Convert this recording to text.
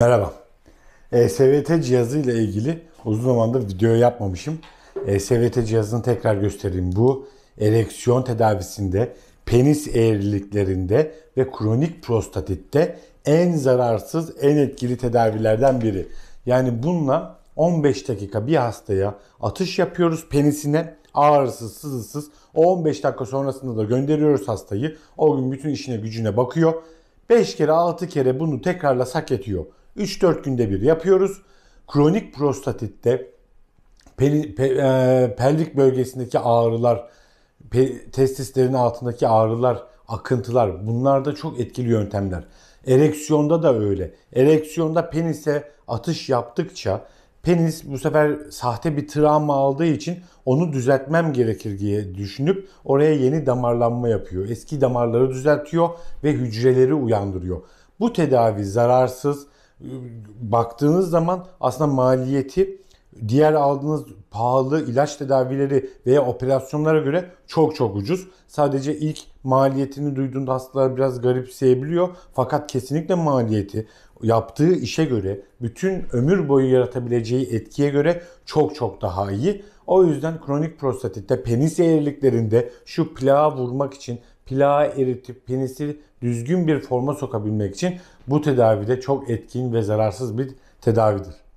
Merhaba. Ee, SVT cihazı ile ilgili uzun zamandır video yapmamışım. Ee, SVT cihazını tekrar göstereyim. Bu ereksiyon tedavisinde, penis eğriliklerinde ve kronik prostatitte en zararsız, en etkili tedavilerden biri. Yani bununla 15 dakika bir hastaya atış yapıyoruz penisine ağrısız, sızısız. O 15 dakika sonrasında da gönderiyoruz hastayı. O gün bütün işine gücüne bakıyor. 5 kere 6 kere bunu tekrarlasak yetiyor. 3-4 günde bir yapıyoruz. Kronik prostatitte e, pelvik bölgesindeki ağrılar, testislerin altındaki ağrılar, akıntılar bunlar da çok etkili yöntemler. Ereksiyonda da öyle. Ereksiyonda penise atış yaptıkça penis bu sefer sahte bir travma aldığı için onu düzeltmem gerekir diye düşünüp oraya yeni damarlanma yapıyor. Eski damarları düzeltiyor ve hücreleri uyandırıyor. Bu tedavi zararsız, baktığınız zaman aslında maliyeti diğer aldığınız pahalı ilaç tedavileri veya operasyonlara göre çok çok ucuz. Sadece ilk maliyetini duyduğunda hastalar biraz garipseyebiliyor. Fakat kesinlikle maliyeti yaptığı işe göre, bütün ömür boyu yaratabileceği etkiye göre çok çok daha iyi. O yüzden kronik prostatitte, penis eğriliklerinde şu plağa vurmak için plağı eritip penisi düzgün bir forma sokabilmek için bu tedavide çok etkin ve zararsız bir tedavidir.